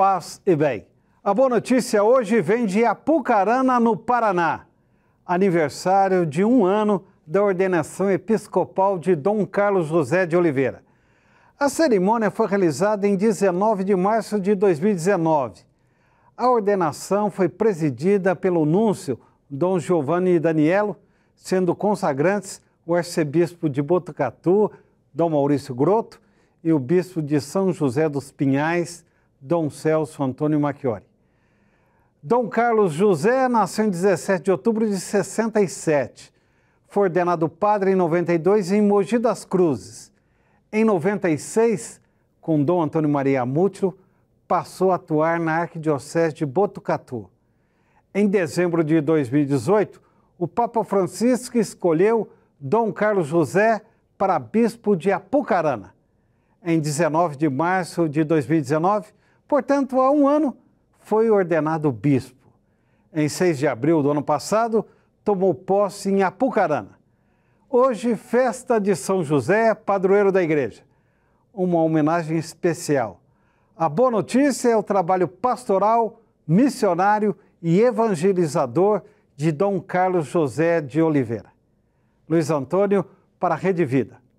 paz e bem. A boa notícia hoje vem de Apucarana, no Paraná, aniversário de um ano da ordenação episcopal de Dom Carlos José de Oliveira. A cerimônia foi realizada em 19 de março de 2019. A ordenação foi presidida pelo núncio Dom Giovanni Danielo, sendo consagrantes o arcebispo de Botucatu, Dom Maurício Groto, e o bispo de São José dos Pinhais, Dom Celso Antônio Machiori. Dom Carlos José nasceu em 17 de outubro de 67. Foi ordenado padre em 92 em Mogi das Cruzes. Em 96, com Dom Antônio Maria Mútilo, passou a atuar na Arquidiocese de Botucatu. Em dezembro de 2018, o Papa Francisco escolheu Dom Carlos José para bispo de Apucarana. Em 19 de março de 2019, Portanto, há um ano foi ordenado bispo. Em 6 de abril do ano passado, tomou posse em Apucarana. Hoje, festa de São José, padroeiro da igreja. Uma homenagem especial. A boa notícia é o trabalho pastoral, missionário e evangelizador de Dom Carlos José de Oliveira. Luiz Antônio, para a Rede Vida.